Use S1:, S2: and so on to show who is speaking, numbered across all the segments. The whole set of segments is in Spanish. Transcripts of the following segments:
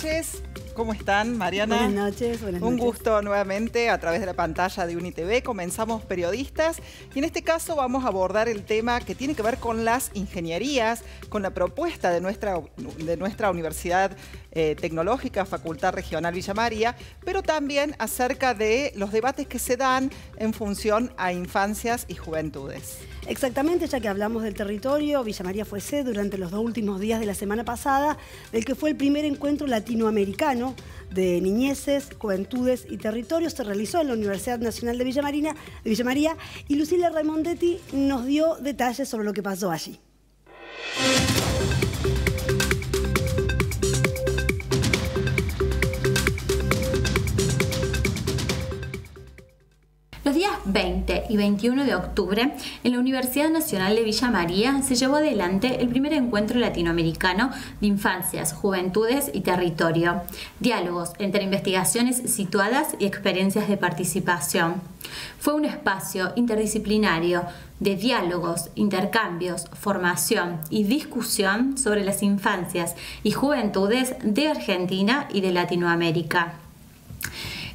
S1: Buenas noches. ¿Cómo están, Mariana? Buenas noches, buenas noches. Un gusto nuevamente a través de la pantalla de UNITV. Comenzamos periodistas y en este caso vamos a abordar el tema que tiene que ver con las ingenierías, con la propuesta de nuestra, de nuestra Universidad eh, Tecnológica, Facultad Regional Villa María, pero también acerca de los debates que se dan en función a infancias y juventudes.
S2: Exactamente, ya que hablamos del territorio, Villa María fue sede durante los dos últimos días de la semana pasada del que fue el primer encuentro latinoamericano de niñeces, juventudes y territorios. Se realizó en la Universidad Nacional de Villa, de Villa María y Lucila Raimondetti nos dio detalles sobre lo que pasó allí.
S3: Los días 20 y 21 de octubre, en la Universidad Nacional de Villa María se llevó adelante el primer encuentro latinoamericano de infancias, juventudes y territorio. Diálogos entre investigaciones situadas y experiencias de participación. Fue un espacio interdisciplinario de diálogos, intercambios, formación y discusión sobre las infancias y juventudes de Argentina y de Latinoamérica.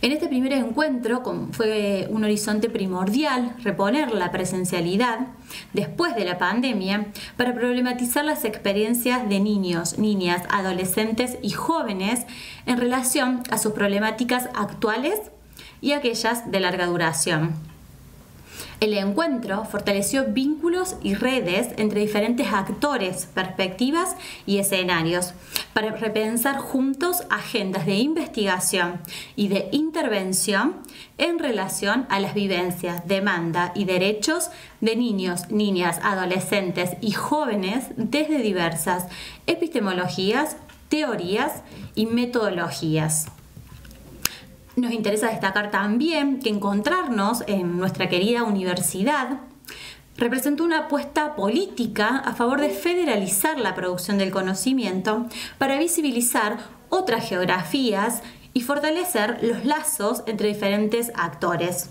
S3: En este primer encuentro fue un horizonte primordial reponer la presencialidad después de la pandemia para problematizar las experiencias de niños, niñas, adolescentes y jóvenes en relación a sus problemáticas actuales y aquellas de larga duración. El encuentro fortaleció vínculos y redes entre diferentes actores, perspectivas y escenarios para repensar juntos agendas de investigación y de intervención en relación a las vivencias, demanda y derechos de niños, niñas, adolescentes y jóvenes desde diversas epistemologías, teorías y metodologías. Nos interesa destacar también que encontrarnos en nuestra querida universidad representó una apuesta política a favor de federalizar la producción del conocimiento para visibilizar otras geografías y fortalecer los lazos entre diferentes actores.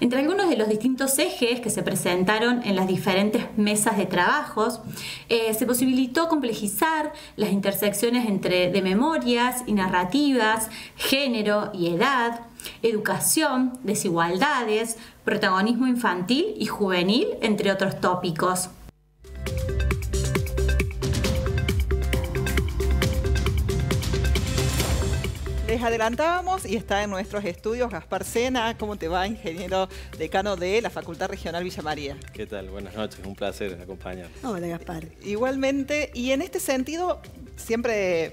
S3: Entre algunos de los distintos ejes que se presentaron en las diferentes mesas de trabajos, eh, se posibilitó complejizar las intersecciones entre de memorias y narrativas, género y edad, educación, desigualdades, protagonismo infantil y juvenil, entre otros tópicos.
S1: Les adelantábamos y está en nuestros estudios Gaspar Sena. ¿Cómo te va, ingeniero decano de la Facultad Regional Villamaría?
S4: ¿Qué tal? Buenas noches, un placer acompañar.
S1: Hola, Gaspar. Igualmente, y en este sentido, siempre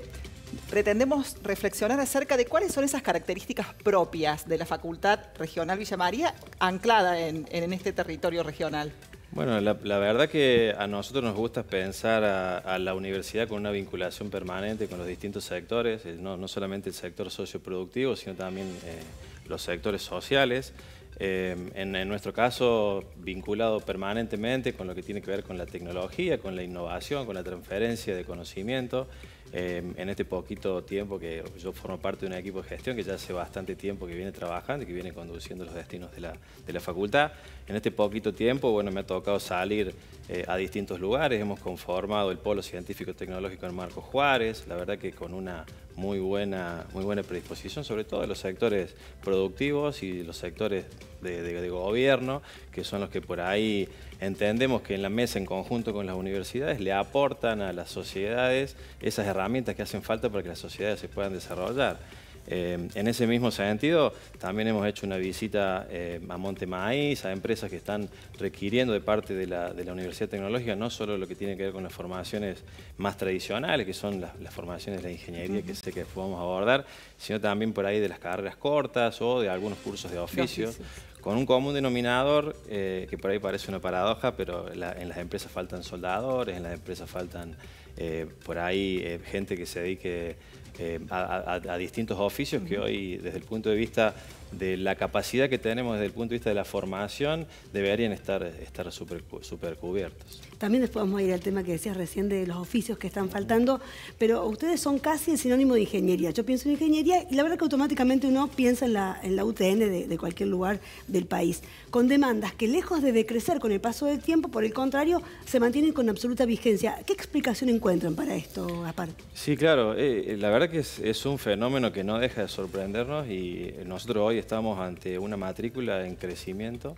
S1: pretendemos reflexionar acerca de cuáles son esas características propias de la Facultad Regional Villamaría, María anclada en este territorio regional.
S4: Bueno, la, verdad que a nosotros nos gusta pensar a, la universidad con una vinculación permanente con los distintos sectores, eh, no, solamente el sector socioproductivo, sino también eh, los sectores sociales. Eh, en, nuestro caso, vinculado permanentemente con lo que tiene que ver con la tecnología, con la innovación, con la transferencia de conocimiento. en este poquito tiempo que yo formo parte de un equipo de gestión que ya hace bastante tiempo que viene trabajando y que viene conduciendo los destinos de la facultad, en este poquito tiempo, bueno, me ha tocado salir eh, a distintos lugares. Hemos conformado el Polo Científico Tecnológico en Marco Juárez, la verdad que con una muy buena, muy buena predisposición, sobre todo de los sectores productivos y los sectores de, gobierno, que son los que por ahí entendemos que en la mesa, en conjunto con las universidades, le aportan a las sociedades esas herramientas que hacen falta para que las sociedades se puedan desarrollar. Eh, en ese mismo sentido, también hemos hecho una visita eh, a Monte Maíz, a empresas que están requiriendo de parte de la, Universidad Tecnológica no solo lo que tiene que ver con las formaciones más tradicionales, que son las, formaciones de ingeniería, que sé que podemos abordar, sino también por ahí de las carreras cortas o de algunos cursos de oficio. Con un común denominador, eh, que por ahí parece una paradoja, pero en las empresas faltan soldadores, en las empresas faltan por ahí gente que se dedique eh, a, distintos oficios que hoy, desde el punto de vista de la capacidad que tenemos, desde el punto de vista de la formación, deberían estar, estar super, cubiertos.
S2: También después vamos a ir al tema que decías recién de los oficios que están faltando, pero ustedes son casi el sinónimo de ingeniería. Yo pienso en ingeniería y la verdad que automáticamente uno piensa en la, en la UTN de, cualquier lugar del país, con demandas que lejos de decrecer con el paso del tiempo, por el contrario, se mantienen con absoluta vigencia. ¿Qué explicación encuentran para esto aparte?
S4: Sí, claro, eh, eh, la verdad que es, un fenómeno que no deja de sorprendernos y nosotros hoy estamos ante una matrícula en crecimiento,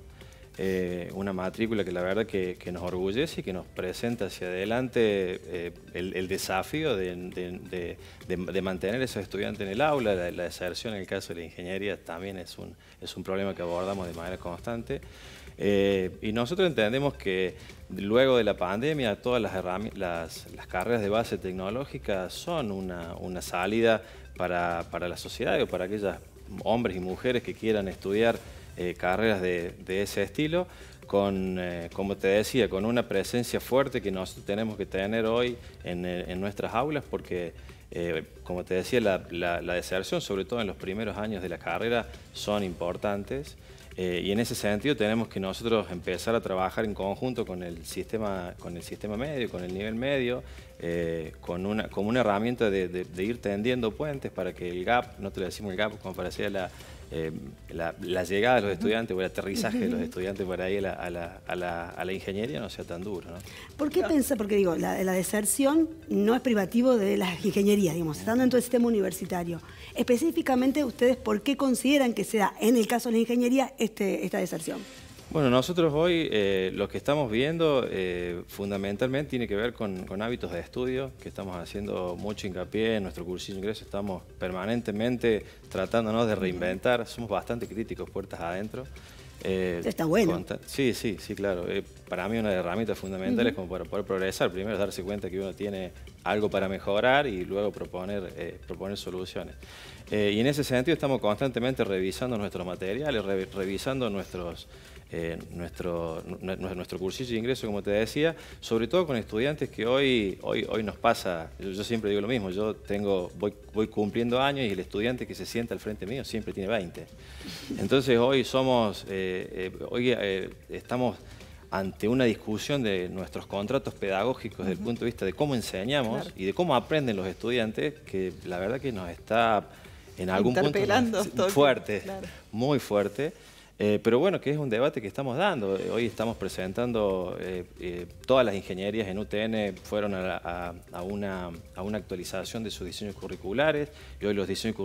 S4: eh, una matrícula que la verdad que, nos orgullece y que nos presenta hacia adelante eh, el, desafío de, mantener a esos estudiantes en el aula, la, deserción en el caso de la ingeniería también es un, es un problema que abordamos de manera constante. Eh, y nosotros entendemos que luego de la pandemia todas las, carreras de base tecnológica son una, salida para, la sociedad o para aquellos hombres y mujeres que quieran estudiar eh, carreras de, ese estilo, con, eh, como te decía, con una presencia fuerte que tenemos que tener hoy en, nuestras aulas porque... como te decía, la, deserción, sobre todo en los primeros años de la carrera, son importantes eh, y en ese sentido tenemos que nosotros empezar a trabajar en conjunto con el sistema, con el sistema medio, con el nivel medio, eh, con una, como una herramienta de, de, ir tendiendo puentes para que el gap, no te lo decimos el gap, como parecía la, eh, la, llegada de los estudiantes o el aterrizaje de los estudiantes para ahí a la, a la, ingeniería no sea tan duro.
S2: ¿Por qué pensar? Porque digo, la, deserción no es privativo de las ingenierías, digamos, estando en todo el sistema universitario. Específicamente, ¿ustedes por qué consideran que sea, en el caso de la ingeniería, este, esta deserción?
S4: Bueno, nosotros hoy eh, lo que estamos viendo eh, fundamentalmente tiene que ver con, hábitos de estudio, que estamos haciendo mucho hincapié en nuestro cursillo de ingreso, estamos permanentemente tratándonos de reinventar, somos bastante críticos puertas adentro. Eh, Está bueno. sí, sí, sí, claro. para mí una de las herramientas fundamentales como poder progresar, primero darse cuenta que uno tiene algo para mejorar y luego proponer, proponer soluciones. y en ese sentido estamos constantemente revisando nuestros materiales, revisando nuestros eh, nuestro, nuestro cursillo de ingreso, como te decía, sobre todo con estudiantes que hoy, hoy, hoy nos pasa, yo, siempre digo lo mismo, yo tengo, voy, cumpliendo años y el estudiante que se sienta al frente mío siempre tiene 20. Entonces hoy somos, eh, eh, hoy estamos ante una discusión de nuestros contratos pedagógicos desde el punto de vista de cómo enseñamos y de cómo aprenden los estudiantes, que la verdad que nos está en algún punto fuerte, muy fuerte. Eh, pero bueno, que es un debate que estamos dando. Eh, hoy estamos presentando, eh, todas las ingenierías en UTN fueron a, una, actualización de sus diseños curriculares y hoy los diseños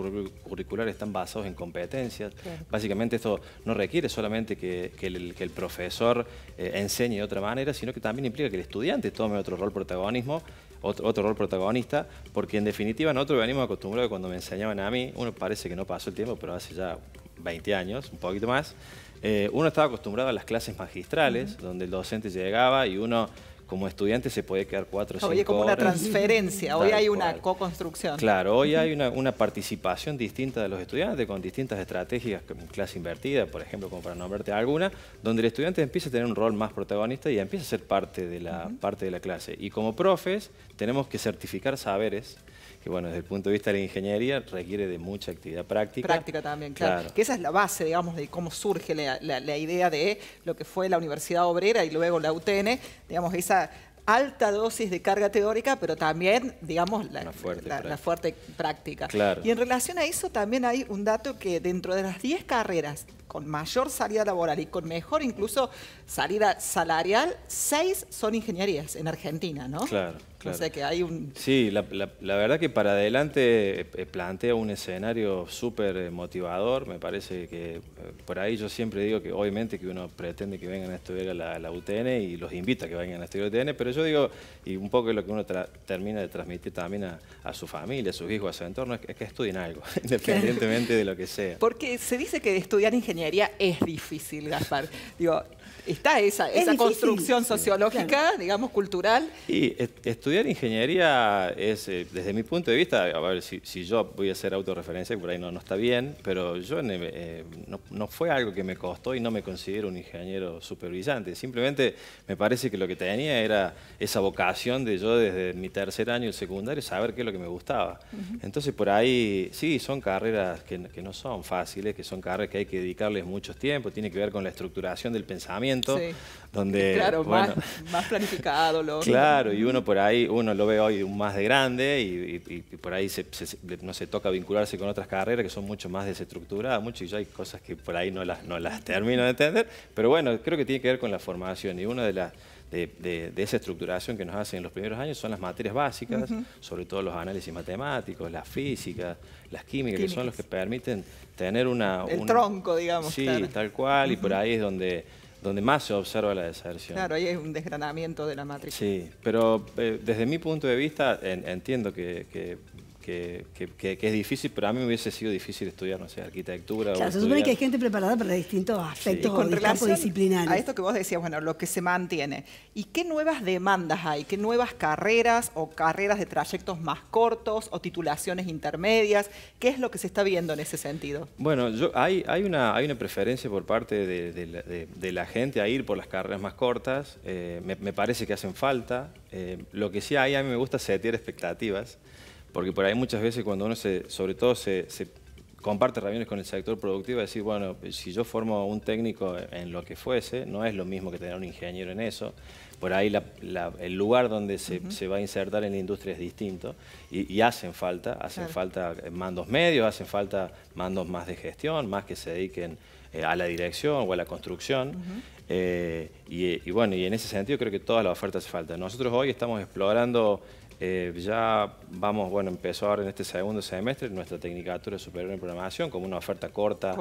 S4: curriculares están basados en competencias. Básicamente esto no requiere solamente que, el, profesor enseñe de otra manera, sino que también implica que el estudiante tome otro rol protagonismo otro, otro, rol protagonista, porque en definitiva nosotros venimos acostumbrados cuando me enseñaban a mí, uno parece que no pasó el tiempo, pero hace ya 20 años, un poquito más, eh, uno estaba acostumbrado a las clases magistrales, donde el docente llegaba y uno como estudiante se puede quedar cuatro o cinco horas. Hoy como una transferencia, hoy hay una
S1: co-construcción. Claro, hoy hay
S4: una, participación distinta de los estudiantes con distintas estrategias, clase invertida, por ejemplo, como para nombrarte alguna, donde el estudiante empieza a tener un rol más protagonista y empieza a ser parte de la, parte de la clase. Y como profes tenemos que certificar saberes que bueno, desde el punto de vista de la ingeniería requiere de mucha actividad práctica. Práctica también, claro. Que
S1: esa es la base, digamos, de cómo surge la, idea de lo que fue la Universidad Obrera y luego la UTN, digamos, esa alta dosis de carga teórica, pero también, digamos, la, fuerte práctica. la fuerte, práctica. Claro. Y en relación a eso también hay un dato que dentro de las 10 carreras con mayor salida laboral y con mejor incluso salida salarial, seis son ingenierías en Argentina, ¿no?
S4: Claro, claro. O sea que hay un... Sí, la, verdad que para adelante eh, eh, plantea un escenario súper eh, motivador. Me parece que por ahí yo siempre digo que obviamente que uno pretende que vengan a estudiar a la, UTN y los invita a que vengan a estudiar a la UTN, pero yo digo, y un poco lo que uno termina de transmitir también a, su familia, a sus hijos, a su entorno, es que, es que estudien algo, independientemente de lo que sea.
S1: Porque se dice que estudiar ingeniería ingeniería es difícil, gastar, Digo, está esa, esa construcción sociológica, digamos, cultural.
S4: Y estudiar ingeniería es, eh, desde mi punto de vista, a ver, si, yo voy a hacer autorreferencia, por ahí no, no está bien, pero yo eh, no, fue algo que me costó y no me considero un ingeniero brillante, Simplemente me parece que lo que tenía era esa vocación de yo desde mi tercer año secundario saber qué es lo que me gustaba. Entonces por ahí, sí, son carreras que, que no son fáciles, que son carreras que hay que dedicarles mucho tiempo, tiene que ver con la estructuración del pensamiento donde, claro, más,
S1: planificado. claro, y
S4: uno por ahí, uno lo ve hoy más de grande y, por ahí no se toca vincularse con otras carreras que son mucho más desestructuradas, mucho, y ya hay cosas que por ahí no las, no las termino de entender, pero bueno, creo que tiene que ver con la formación y una de las... De, esa estructuración que nos hacen en los primeros años son las materias básicas, sobre todo los análisis matemáticos, la física las químicas, que son los que permiten tener una... El tronco, digamos. Sí, tal cual, y por ahí es donde donde más se observa la deserción. Claro,
S1: ahí hay un desgranamiento de la matriz.
S4: Sí, pero eh, desde mi punto de vista entiendo que que, es difícil, pero a mí me hubiese sido difícil estudiar, no sé, arquitectura. Claro, se supone que hay
S1: gente preparada para distintos aspectos con relación A esto que vos decías, bueno, lo que se mantiene. ¿Y qué nuevas demandas hay? ¿Qué nuevas carreras o carreras de trayectos más cortos o titulaciones intermedias? ¿Qué es lo que se está viendo en ese sentido?
S4: Bueno, yo, hay, hay, una, hay una preferencia por parte de, la gente a ir por las carreras más cortas. Eh, me, parece que hacen falta. Eh, lo que sí hay, a mí me gusta setear expectativas porque por ahí muchas veces cuando uno se, sobre todo se, comparte reuniones con el sector productivo, decir, bueno, si yo formo un técnico en lo que fuese, no es lo mismo que tener un ingeniero en eso. Por ahí el lugar donde se, va a insertar en la industria es distinto y, hacen falta, hacen falta eh, mandos medios, hacen falta mandos más de gestión, más que se dediquen eh, a la dirección o a la construcción. Eh, y, bueno, y en ese sentido creo que todas las ofertas hacen falta. Nosotros hoy estamos explorando eh, ya vamos, bueno, empezó ahora en este segundo semestre nuestra Tecnicatura Superior en Programación como una oferta corta,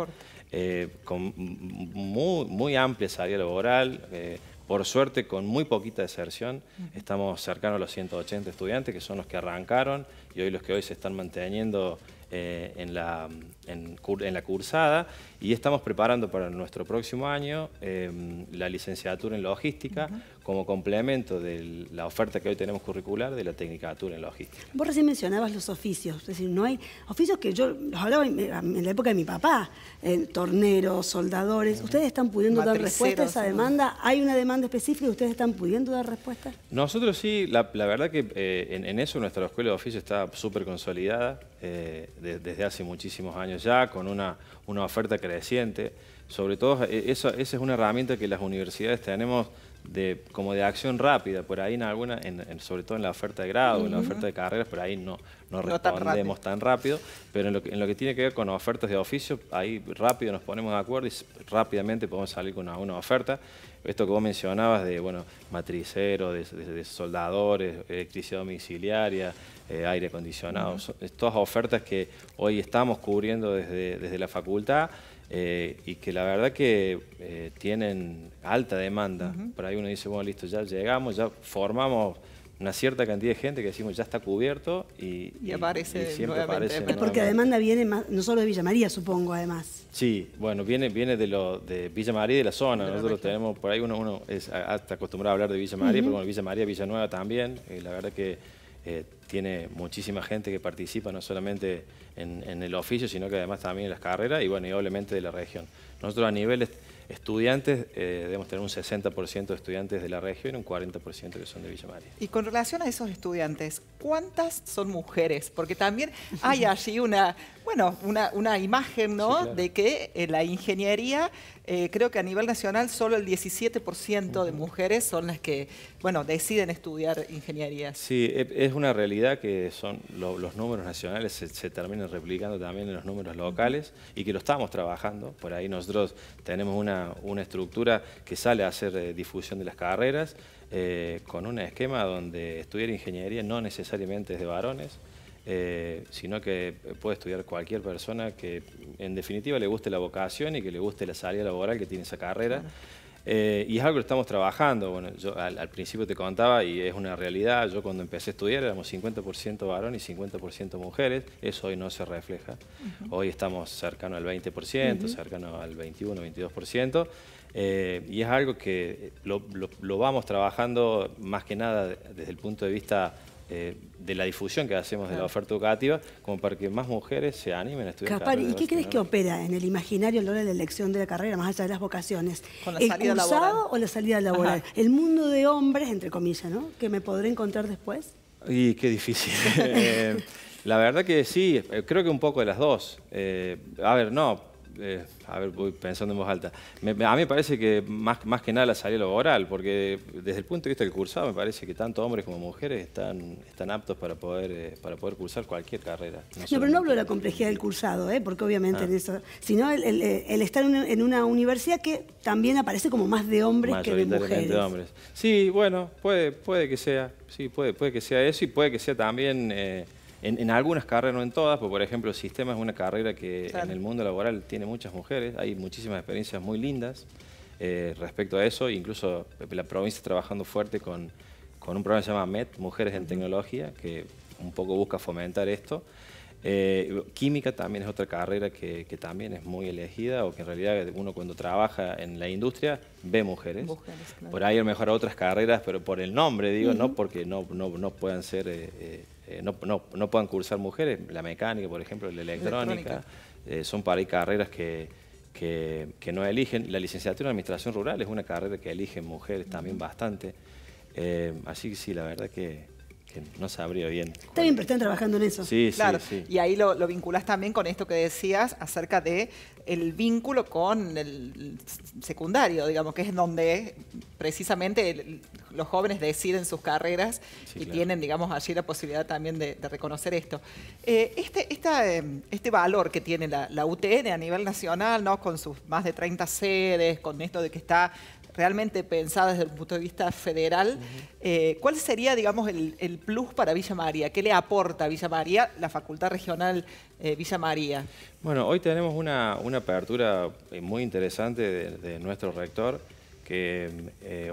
S4: eh, con muy, muy amplia salida laboral, eh, por suerte con muy poquita deserción. Estamos cercanos a los 180 estudiantes que son los que arrancaron y hoy los que hoy se están manteniendo eh, en, la, en, la, cursada y estamos preparando para nuestro próximo año em, la licenciatura en logística como complemento de la oferta que hoy tenemos curricular de la tecnicatura en logística.
S2: Vos recién mencionabas los oficios, es decir, no hay oficios que yo los hablaba en, la época de mi papá, eh, torneros, soldadores, ¿ustedes están pudiendo dar respuesta a esa demanda? ¿Hay una demanda específica y ustedes están pudiendo dar respuesta?
S4: Nosotros sí, la, verdad que eh, en, eso nuestra escuela de oficio está súper consolidada. Eh, desde hace muchísimos años ya, con una, una oferta creciente. Sobre todo, eh, eso, esa es una herramienta que las universidades tenemos de, como de acción rápida, por ahí en alguna, sobre todo en la oferta de grado, en la oferta de carreras, por ahí no, no, respondemos tan rápido. pero en lo, que, tiene que ver con ofertas de oficio, ahí rápido nos ponemos de acuerdo y rápidamente podemos salir con una, una oferta esto que vos mencionabas de, bueno, matriceros, de, soldadores, electricidad domiciliaria, eh, aire acondicionado, son todas ofertas que hoy estamos cubriendo desde, la facultad eh, y que la verdad que eh, tienen alta demanda. Por ahí uno dice, bueno, listo, ya llegamos, ya formamos una cierta cantidad de gente que decimos ya está cubierto y, y aparece siempre pues, porque la
S2: demanda viene más, no solo de Villa María supongo además
S4: sí bueno viene viene de lo de Villa María y de la zona nosotros tenemos por ahí uno uno hasta acostumbrado a hablar de Villa María pero bueno Villa María Villanueva también y eh, la verdad que eh, tiene muchísima gente que participa no solamente en, el oficio sino que además también en las carreras y bueno y obviamente de la región nosotros a nivel estudiantes, eh, debemos tener un 60% de estudiantes de la región y un 40% que son de Villa María.
S1: Y con relación a esos estudiantes, ¿cuántas son mujeres? Porque también hay allí una, bueno, una, imagen, ¿no? De que eh, la ingeniería, eh, creo que a nivel nacional solo el 17% de mujeres son las que, bueno, deciden estudiar ingeniería.
S4: Sí, e, es una realidad que son los números nacionales se terminan replicando también en los números locales y que lo estamos trabajando. Por ahí nosotros tenemos una una, estructura que sale a hacer eh, difusión de las carreras, eh, con un esquema donde estudiar ingeniería no necesariamente es de varones, eh, sino que puede estudiar cualquier persona que en definitiva le guste la vocación y que le guste la salida laboral que tiene esa carrera. Eh, y es algo que estamos trabajando. Bueno, al, principio te contaba, y es una realidad, yo cuando empecé a estudiar éramos 50% varón y 50% mujeres, eso hoy no se refleja. Hoy estamos cercano al 20%, cercano al 21, 22%, eh, y es algo que lo, lo vamos trabajando más que nada desde el punto de vista eh, de la difusión que hacemos de la oferta educativa, como para que más mujeres se animen a estudiar. ¿y qué crees que opera
S2: en el imaginario a de la elección de la carrera, más allá de las vocaciones? Con ¿El o la salida laboral? El mundo de hombres, entre comillas, ¿no? Que me podré encontrar después.
S4: Y qué difícil. Eh, la verdad que sí, eh, creo que un poco de las dos. a ver, no, eh, a ver, voy pensando en voz alta. a mí me parece que más, más que nada la salida laboral, porque desde el punto de vista del cursado, me parece que tanto hombres como mujeres están, están aptos para poder, eh, para poder cursar cualquier carrera.
S2: No, pero no hablo de la complejidad del cursado, eh, porque obviamente ah. en eso, sino el, estar en, una universidad que también aparece como más de hombres que de mujeres.
S4: hombres. Sí, bueno, puede, puede que sea, sí, puede, puede que sea eso y puede que sea también en, algunas carreras, no en todas, porque por ejemplo el sistema es una carrera que en el mundo laboral tiene muchas mujeres, hay muchísimas experiencias muy lindas eh, respecto a eso, incluso la provincia está trabajando fuerte con, con un programa que se llama MET, Mujeres en Tecnología, que un poco busca fomentar esto. Eh, química también es otra carrera que, también es muy elegida o que en realidad uno cuando trabaja en la industria ve mujeres. Por ahí a mejor otras carreras, pero por el nombre digo, no porque no, no, puedan ser eh, eh, no, puedan cursar mujeres, la mecánica, por ejemplo, la electrónica, eh, son para ahí carreras que, que, que, no eligen. La licenciatura en Administración Rural es una carrera que eligen mujeres también bastante. Eh, así que sí, la verdad que no no sabría bien. Está
S1: bien, pero están trabajando en eso. Sí, claro. Y ahí lo, vinculas vinculás también con esto que decías acerca de el vínculo con el secundario, digamos, que es donde precisamente los jóvenes deciden sus carreras y tienen, digamos, allí la posibilidad también de, reconocer esto. Eh, este, em, este valor que tiene la, UTN a nivel nacional, ¿no? con sus más de 30 sedes, con esto de que está realmente pensada desde el punto de vista federal, eh, ¿cuál sería, digamos, el, plus para Villa María? ¿Qué le aporta a Villa María la Facultad Regional eh, Villa María?
S4: Bueno, hoy tenemos una, apertura eh, muy interesante de, nuestro rector, que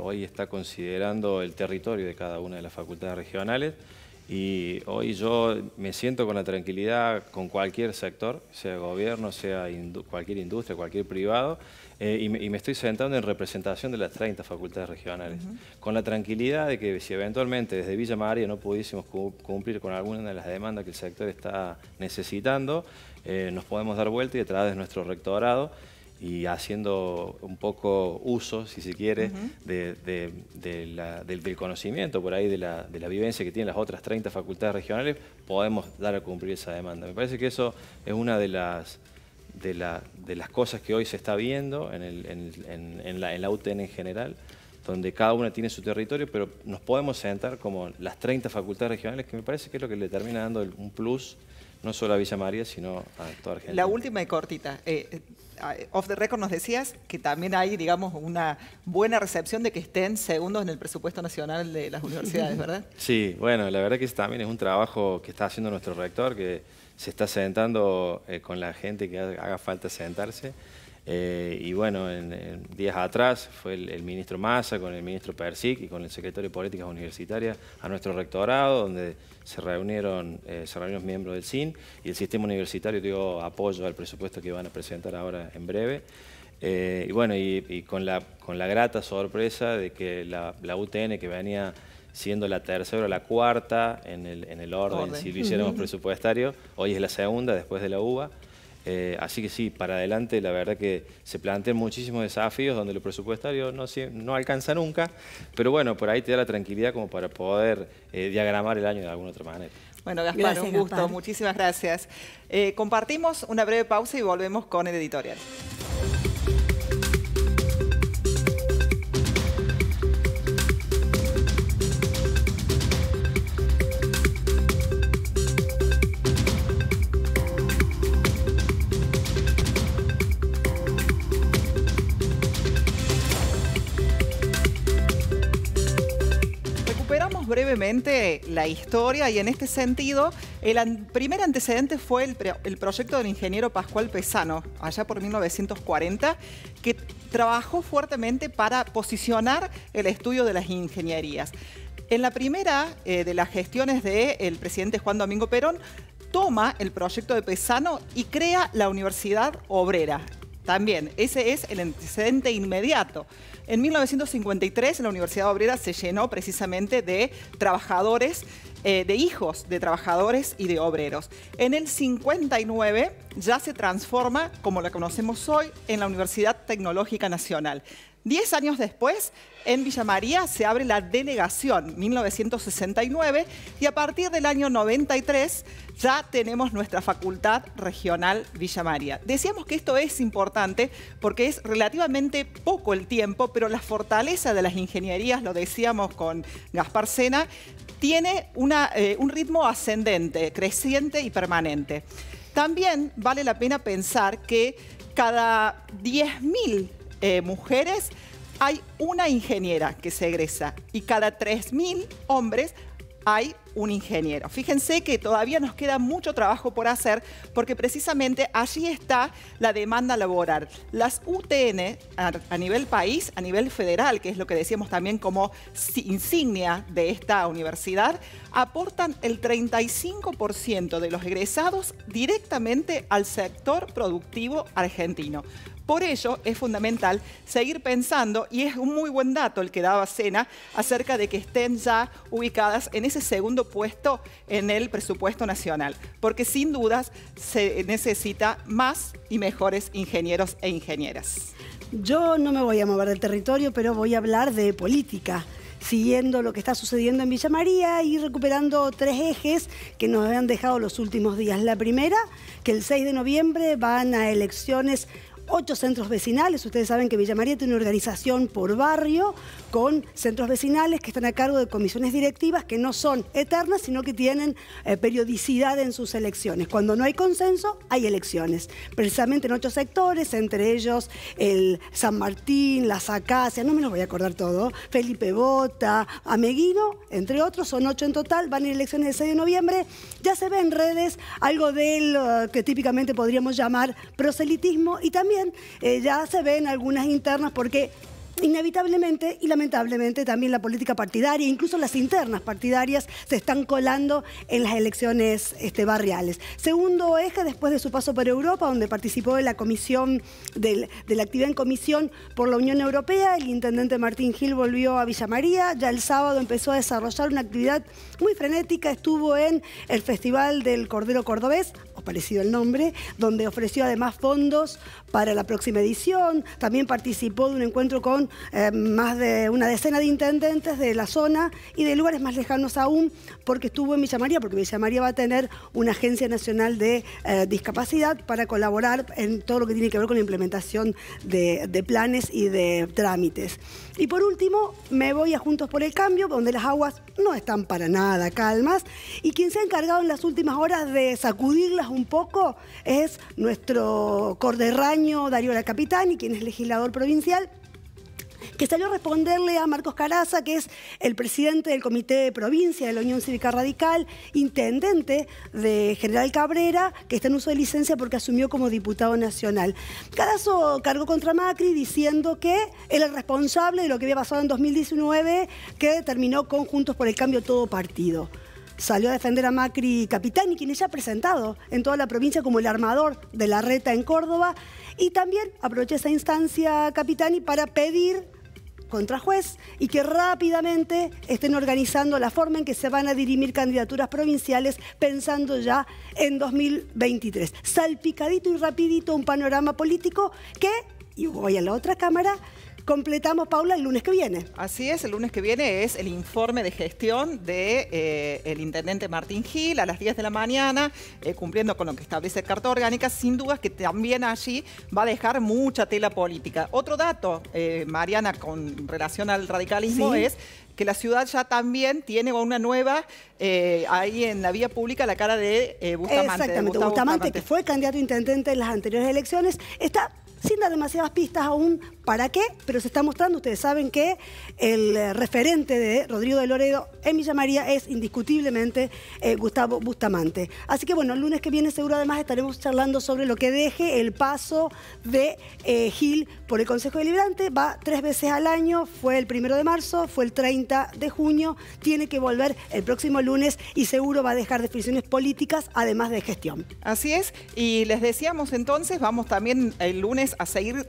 S4: hoy está considerando el territorio de cada una de las facultades regionales. Y hoy yo me siento con la tranquilidad con cualquier sector, sea gobierno, sea cualquier industria, cualquier privado, eh, y, me, estoy sentando en representación de las 30 facultades regionales. Con la tranquilidad de que si eventualmente desde Villa María no pudiésemos cumplir con alguna de las demandas que el sector está necesitando, eh, nos podemos dar vuelta y a través de nuestro rectorado y haciendo un poco uso, si se quiere, del, conocimiento por ahí, de la, vivencia que tienen las otras 30 facultades regionales, podemos dar a cumplir esa demanda. Me parece que eso es una de las, de, de, las cosas que hoy se está viendo en, la, en, UTN en general, donde cada una tiene su territorio, pero nos podemos sentar como las 30 facultades regionales, que me parece que es lo que le termina dando un plus no solo a Villa María, sino a toda Argentina. La
S1: última y cortita. Eh, eh, off the record nos decías que también hay, digamos, una buena recepción de que estén segundos en el presupuesto nacional de las universidades, ¿verdad?
S4: Sí, bueno, la verdad que también es un trabajo que está haciendo nuestro rector, que se está sentando eh, con la gente que haga falta sentarse. Eh, y bueno, en, días atrás fue el, ministro Massa con el ministro Persic y con el secretario de Políticas Universitarias a nuestro rectorado, donde se reunieron, eh, se miembros del SIN y el sistema universitario dio apoyo al presupuesto que van a presentar ahora en breve. Eh, y bueno, y, con, la, con la grata sorpresa de que la, UTN que venía siendo la tercera o la cuarta en el, orden, si lo hiciéramos presupuestario, hoy es la segunda después de la UBA. Eh, así que sí, para adelante la verdad que se plantean muchísimos desafíos donde lo presupuestario no, alcanza nunca, pero bueno, por ahí te da la tranquilidad como para poder eh, diagramar el año de alguna otra manera.
S1: Bueno, Gaspar, un gusto, muchísimas gracias. Eh, compartimos una breve pausa y volvemos con el editorial. la historia y en este sentido, el primer antecedente fue el, proyecto del ingeniero Pascual Pesano, allá por 1940, que trabajó fuertemente para posicionar el estudio de las ingenierías. En la primera eh, de las gestiones del el presidente Juan Domingo Perón, toma el proyecto de Pesano y crea la Universidad Obrera. También, ese es el antecedente inmediato. En 1953 la Universidad Obrera se llenó precisamente de trabajadores, eh, de hijos de trabajadores y de obreros. En el 59 ya se transforma, como la conocemos hoy, en la Universidad Tecnológica Nacional. Diez años después, en Villa María se abre la delegación, 1969, y a partir del año 93 ya tenemos nuestra facultad regional Villa María. Decíamos que esto es importante porque es relativamente poco el tiempo, pero la fortaleza de las ingenierías, lo decíamos con Gaspar Sena, tiene una, eh, un ritmo ascendente, creciente y permanente. También vale la pena pensar que cada 10.000 eh, mujeres, hay una ingeniera que se egresa y cada 3.000 hombres hay un ingeniero. Fíjense que todavía nos queda mucho trabajo por hacer porque precisamente allí está la demanda laboral. Las UTN a nivel país, a nivel federal, que es lo que decíamos también como insignia de esta universidad, aportan el 35% de los egresados directamente al sector productivo argentino. Por ello es fundamental seguir pensando, y es un muy buen dato el que daba Sena, acerca de que estén ya ubicadas en ese segundo puesto en el presupuesto nacional, porque sin dudas se necesita más y mejores ingenieros e ingenieras.
S2: Yo no me voy a mover del territorio, pero voy a hablar de política siguiendo lo que está sucediendo en Villa María y recuperando tres ejes que nos habían dejado los últimos días. La primera, que el 6 de noviembre van a elecciones ocho centros vecinales. Ustedes saben que Villa María tiene una organización por barrio con centros vecinales que están a cargo de comisiones directivas que no son eternas, sino que tienen eh, periodicidad en sus elecciones. Cuando no hay consenso, hay elecciones. Precisamente en ocho sectores, entre ellos el San Martín, la Sacacia, no me los voy a acordar todo, Felipe Bota, Ameguino, entre otros, son ocho en total, van a ir elecciones el 6 de noviembre. Ya se ve en redes algo de que típicamente podríamos llamar proselitismo y también eh, ya se ven algunas internas porque inevitablemente y lamentablemente también la política partidaria, incluso las internas partidarias, se están colando en las elecciones este, barriales. Segundo eje, después de su paso por Europa, donde participó de la comisión, de la actividad en comisión por la Unión Europea, el intendente Martín Gil volvió a Villa María, ya el sábado empezó a desarrollar una actividad muy frenética, estuvo en el Festival del Cordero Cordobés, parecido el nombre, donde ofreció además fondos para la próxima edición. También participó de un encuentro con eh, más de una decena de intendentes de la zona y de lugares más lejanos aún, porque estuvo en Villa María, porque Villa María va a tener una agencia nacional de eh, discapacidad para colaborar en todo lo que tiene que ver con la implementación de, de planes y de trámites. Y por último, me voy a Juntos por el Cambio, donde las aguas no están para nada calmas, y quien se ha encargado en las últimas horas de sacudir las un poco es nuestro corderraño Darío La y quien es legislador provincial, que salió a responderle a Marcos Caraza, que es el presidente del Comité de Provincia de la Unión Cívica Radical, intendente de General Cabrera, que está en uso de licencia porque asumió como diputado nacional. Carazo cargó contra Macri diciendo que era el responsable de lo que había pasado en 2019, que terminó conjuntos por el Cambio todo partido salió a defender a Macri Capitani, quien ya ha presentado en toda la provincia como el armador de la reta en Córdoba. Y también aproveché esa instancia Capitani para pedir contra juez y que rápidamente estén organizando la forma en que se van a dirimir candidaturas provinciales pensando ya en 2023. Salpicadito y rapidito un panorama político que, y voy
S1: a la otra cámara, completamos, Paula, el lunes que viene. Así es, el lunes que viene es el informe de gestión del de, eh, intendente Martín Gil a las 10 de la mañana, eh, cumpliendo con lo que establece Carta Orgánica, sin dudas que también allí va a dejar mucha tela política. Otro dato, eh, Mariana, con relación al radicalismo es que la ciudad ya también tiene una nueva ahí en la vía pública la cara de Bustamante. Exactamente, Bustamante, que
S2: fue candidato intendente en las anteriores elecciones, está sin dar demasiadas pistas aún para qué, pero se está mostrando. Ustedes saben que el eh, referente de Rodrigo de Loredo en Villa María es indiscutiblemente eh, Gustavo Bustamante. Así que bueno, el lunes que viene seguro además estaremos charlando sobre lo que deje el paso de eh, Gil por el Consejo Deliberante. Va tres veces al año, fue el primero de marzo, fue el 30 de junio,
S1: tiene que volver el próximo lunes y seguro va a dejar definiciones políticas además de gestión. Así es, y les decíamos entonces, vamos también el lunes a seguir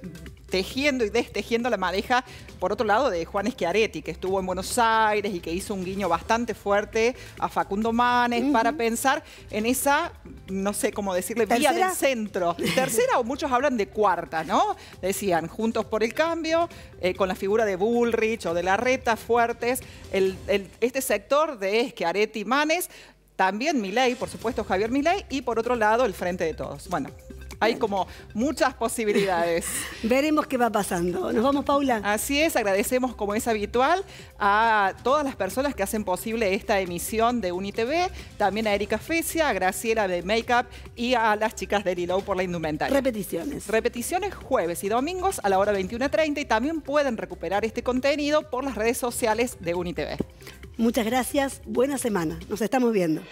S1: tejiendo y destejiendo la madeja, por otro lado, de Juan Schiaretti, que estuvo en Buenos Aires y que hizo un guiño bastante fuerte a Facundo Manes para pensar en esa, no sé cómo decirle, vía del centro. Tercera, o muchos hablan de cuarta, ¿no? Decían, juntos por el cambio, eh, con la figura de Bullrich o de Larreta fuertes, este sector de Schiaretti Manes. También Milei, por supuesto Javier Milei, y por otro lado el Frente de Todos. Bueno, hay como muchas posibilidades. Veremos qué va pasando. Nos vamos, Paula. Así es, agradecemos como es habitual a todas las personas que hacen posible esta emisión de UNITV, también a Erika Fecia, a Graciela de Makeup y a las chicas de Lilo por la indumentaria. Repeticiones. Repeticiones jueves y domingos a la hora 21.30 y también pueden recuperar este contenido por las redes sociales de UNITV.
S2: Muchas gracias, buena semana, nos estamos viendo.